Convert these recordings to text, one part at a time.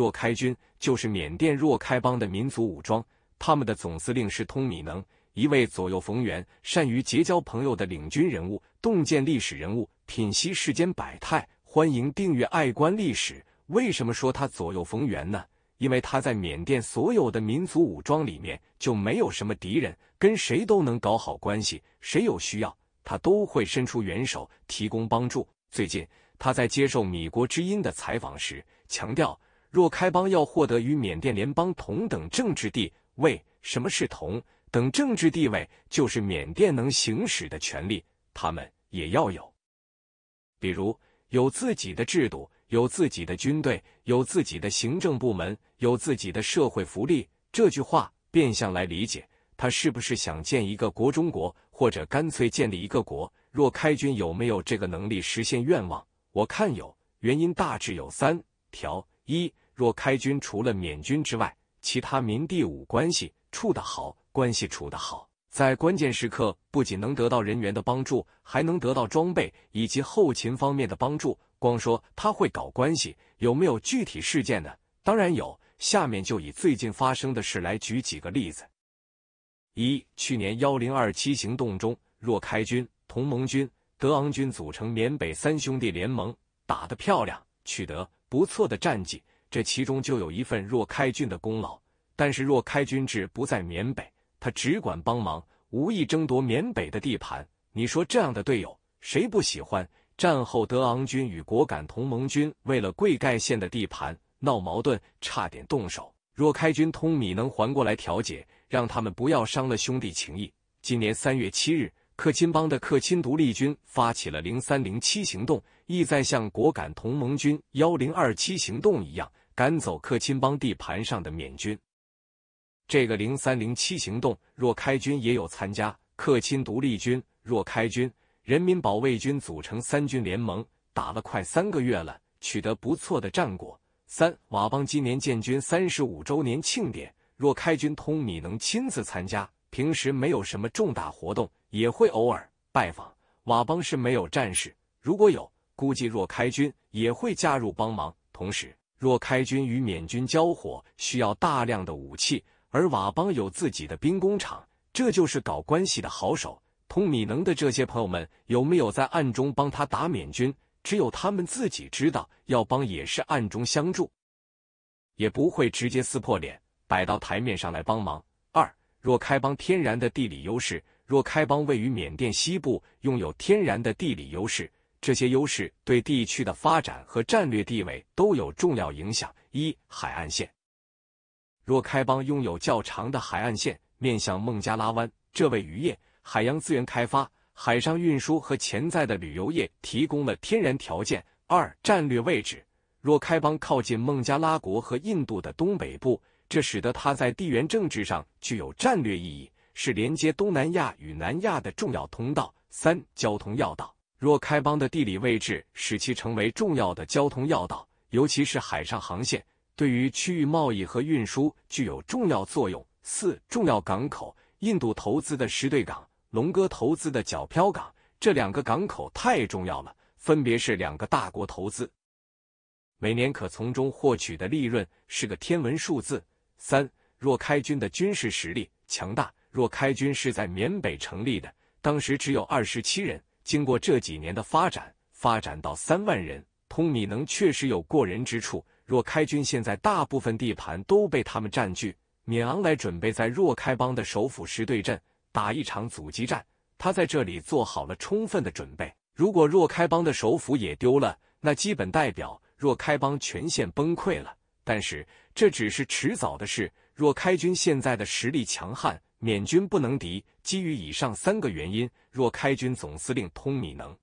若开军就是缅甸若开邦的民族武装，他们的总司令是通米能，一位左右逢源、善于结交朋友的领军人物，洞见历史人物，品析世间百态。欢迎订阅《爱观历史》。为什么说他左右逢源呢？因为他在缅甸所有的民族武装里面就没有什么敌人，跟谁都能搞好关系，谁有需要，他都会伸出援手提供帮助。最近他在接受《米国之音》的采访时强调。若开邦要获得与缅甸联邦同等政治地位，什么是同等政治地位？就是缅甸能行使的权利，他们也要有。比如有自己的制度、有自己的军队、有自己的行政部门、有自己的社会福利。这句话变相来理解，他是不是想建一个国中国，或者干脆建立一个国？若开军有没有这个能力实现愿望？我看有，原因大致有三条。一若开军除了缅军之外，其他民地武关系处得好，关系处得好，在关键时刻不仅能得到人员的帮助，还能得到装备以及后勤方面的帮助。光说他会搞关系，有没有具体事件呢？当然有，下面就以最近发生的事来举几个例子。一去年幺零二七行动中，若开军、同盟军、德昂军组成缅北三兄弟联盟，打得漂亮，取得不错的战绩。这其中就有一份若开军的功劳，但是若开军制不在缅北，他只管帮忙，无意争夺缅北的地盘。你说这样的队友谁不喜欢？战后德昂军与果敢同盟军为了贵盖县的地盘闹矛盾，差点动手。若开军通米能还过来调解，让他们不要伤了兄弟情谊。今年三月七日，克钦邦的克钦独立军发起了零三零七行动，意在像果敢同盟军幺零二七行动一样。赶走克钦邦地盘上的缅军。这个零三零七行动若开军也有参加。克钦独立军若开军，人民保卫军组成三军联盟，打了快三个月了，取得不错的战果。三瓦邦今年建军三十五周年庆典，若开军通米能亲自参加。平时没有什么重大活动，也会偶尔拜访瓦邦是没有战士，如果有，估计若开军也会加入帮忙。同时。若开军与缅军交火，需要大量的武器，而佤邦有自己的兵工厂，这就是搞关系的好手。通米能的这些朋友们有没有在暗中帮他打缅军？只有他们自己知道，要帮也是暗中相助，也不会直接撕破脸摆到台面上来帮忙。二，若开邦天然的地理优势，若开邦位于缅甸西部，拥有天然的地理优势。这些优势对地区的发展和战略地位都有重要影响。一、海岸线，若开邦拥有较长的海岸线，面向孟加拉湾，这为渔业、海洋资源开发、海上运输和潜在的旅游业提供了天然条件。二、战略位置，若开邦靠近孟加拉国和印度的东北部，这使得它在地缘政治上具有战略意义，是连接东南亚与南亚的重要通道。三、交通要道。若开邦的地理位置使其成为重要的交通要道，尤其是海上航线，对于区域贸易和运输具有重要作用。四重要港口，印度投资的石对港、龙哥投资的角飘港，这两个港口太重要了，分别是两个大国投资，每年可从中获取的利润是个天文数字。三若开军的军事实力强大，若开军是在缅北成立的，当时只有二十七人。经过这几年的发展，发展到三万人，通米能确实有过人之处。若开军现在大部分地盘都被他们占据，缅昂来准备在若开邦的首府时对阵，打一场阻击战。他在这里做好了充分的准备。如果若开邦的首府也丢了，那基本代表若开邦全线崩溃了。但是这只是迟早的事。若开军现在的实力强悍。缅军不能敌，基于以上三个原因，若开军总司令通米能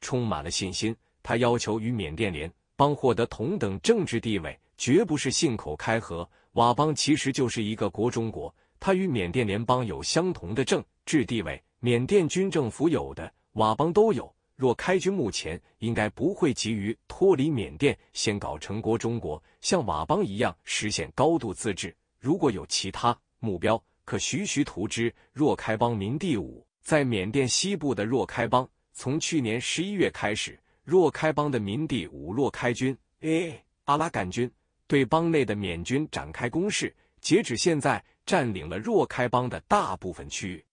充满了信心，他要求与缅甸联邦获得同等政治地位，绝不是信口开河。佤邦其实就是一个国中国，它与缅甸联邦有相同的政治地位，缅甸军政府有的，佤邦都有。若开军目前应该不会急于脱离缅甸，先搞成国中国，像佤邦一样实现高度自治。如果有其他目标。可徐徐图之。若开邦民第五，在缅甸西部的若开邦，从去年十一月开始，若开邦的民第五若开军、a 阿拉干军对邦内的缅军展开攻势，截止现在占领了若开邦的大部分区域。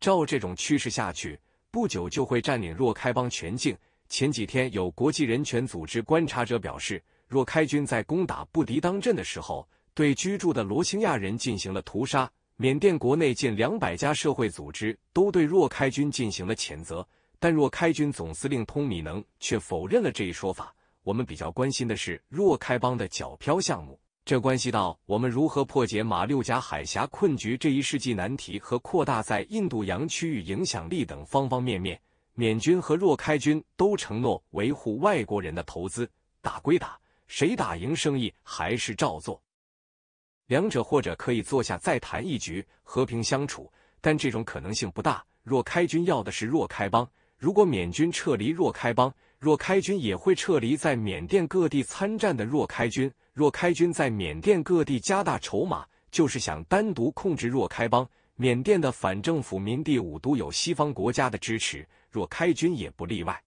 照这种趋势下去，不久就会占领若开邦全境。前几天有国际人权组织观察者表示，若开军在攻打不敌当镇的时候。对居住的罗兴亚人进行了屠杀。缅甸国内近两百家社会组织都对若开军进行了谴责，但若开军总司令通米能却否认了这一说法。我们比较关心的是若开邦的角漂项目，这关系到我们如何破解马六甲海峡困局这一世纪难题和扩大在印度洋区域影响力等方方面面。缅军和若开军都承诺维护外国人的投资。打归打，谁打赢生意还是照做。两者或者可以坐下再谈一局和平相处，但这种可能性不大。若开军要的是若开邦，如果缅军撤离若开邦，若开军也会撤离在缅甸各地参战的若开军。若开军在缅甸各地加大筹码，就是想单独控制若开邦。缅甸的反政府民地武都有西方国家的支持，若开军也不例外。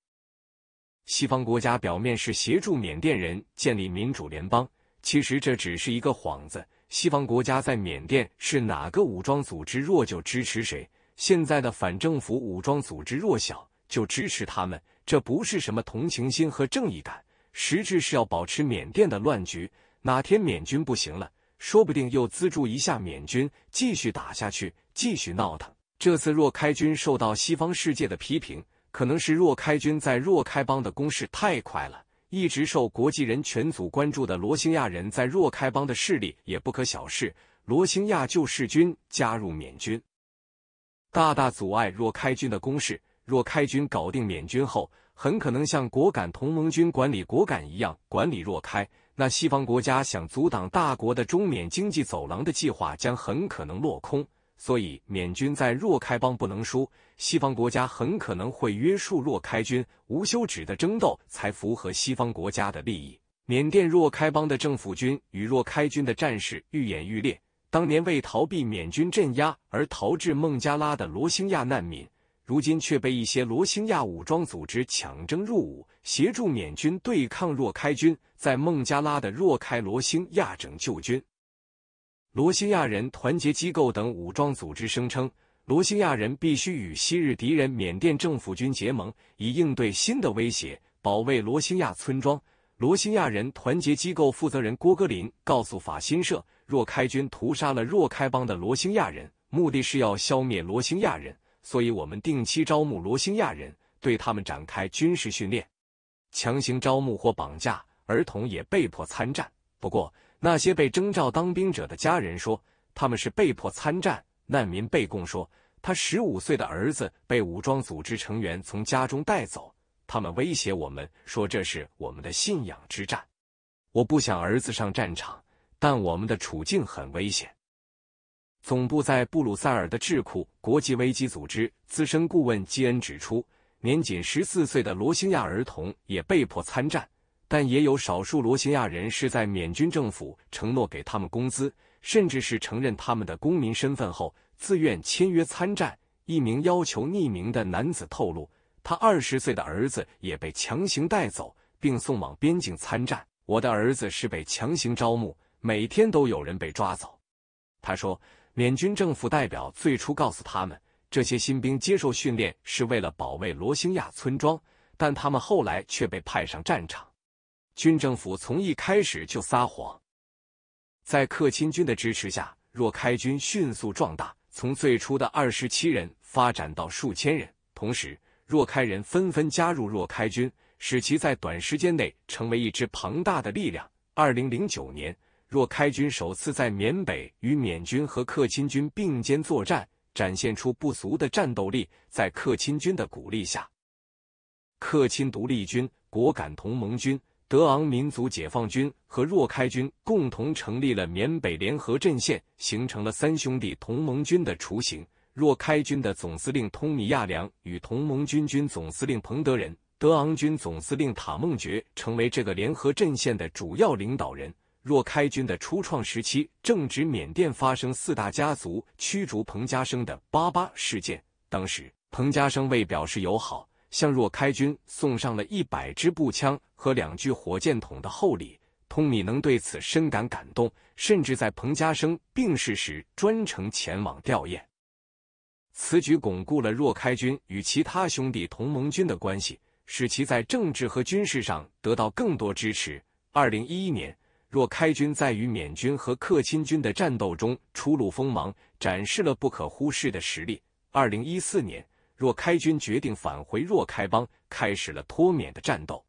西方国家表面是协助缅甸人建立民主联邦，其实这只是一个幌子。西方国家在缅甸是哪个武装组织弱就支持谁，现在的反政府武装组织弱小就支持他们，这不是什么同情心和正义感，实质是要保持缅甸的乱局。哪天缅军不行了，说不定又资助一下缅军，继续打下去，继续闹腾。这次若开军受到西方世界的批评，可能是若开军在若开邦的攻势太快了。一直受国际人权组关注的罗兴亚人在若开邦的势力也不可小视。罗兴亚救世军加入缅军，大大阻碍若开军的攻势。若开军搞定缅军后，很可能像果敢同盟军管理果敢一样管理若开。那西方国家想阻挡大国的中缅经济走廊的计划将很可能落空。所以，缅军在若开邦不能输，西方国家很可能会约束若开军。无休止的争斗才符合西方国家的利益。缅甸若开邦的政府军与若开军的战事愈演愈烈。当年为逃避缅军镇压而逃至孟加拉的罗兴亚难民，如今却被一些罗兴亚武装组织抢征入伍，协助缅军对抗若开军在孟加拉的若开罗兴亚拯救军。罗兴亚人团结机构等武装组织声称，罗兴亚人必须与昔日敌人缅甸政府军结盟，以应对新的威胁，保卫罗兴亚村庄。罗兴亚人团结机构负责人郭格林告诉法新社：“若开军屠杀了若开邦的罗兴亚人，目的是要消灭罗兴亚人，所以我们定期招募罗兴亚人，对他们展开军事训练。强行招募或绑架儿童也被迫参战。不过。”那些被征召当兵者的家人说，他们是被迫参战。难民被供说，他十五岁的儿子被武装组织成员从家中带走。他们威胁我们说，这是我们的信仰之战。我不想儿子上战场，但我们的处境很危险。总部在布鲁塞尔的智库国际危机组织资深顾问基恩指出，年仅十四岁的罗兴亚儿童也被迫参战。但也有少数罗兴亚人是在缅军政府承诺给他们工资，甚至是承认他们的公民身份后，自愿签约参战。一名要求匿名的男子透露，他二十岁的儿子也被强行带走，并送往边境参战。我的儿子是被强行招募，每天都有人被抓走。他说，缅军政府代表最初告诉他们，这些新兵接受训练是为了保卫罗兴亚村庄，但他们后来却被派上战场。军政府从一开始就撒谎，在克钦军的支持下，若开军迅速壮大，从最初的二十七人发展到数千人。同时，若开人纷纷加入若开军，使其在短时间内成为一支庞大的力量。二零零九年，若开军首次在缅北与缅军和克钦军并肩作战，展现出不俗的战斗力。在克钦军的鼓励下，克钦独立军、果敢同盟军。德昂民族解放军和若开军共同成立了缅北联合阵线，形成了三兄弟同盟军的雏形。若开军的总司令通米亚良与同盟军军总司令彭德仁、德昂军总司令塔孟觉成为这个联合阵线的主要领导人。若开军的初创时期正值缅甸发生四大家族驱逐彭家声的“八八”事件，当时彭家声为表示友好。向若开军送上了一百支步枪和两具火箭筒的厚礼，通米能对此深感感动，甚至在彭家声病逝时专程前往吊唁。此举巩固了若开军与其他兄弟同盟军的关系，使其在政治和军事上得到更多支持。二零一一年，若开军在与缅军和克钦军的战斗中初露锋芒，展示了不可忽视的实力。二零一四年。若开军决定返回若开邦，开始了脱缅的战斗。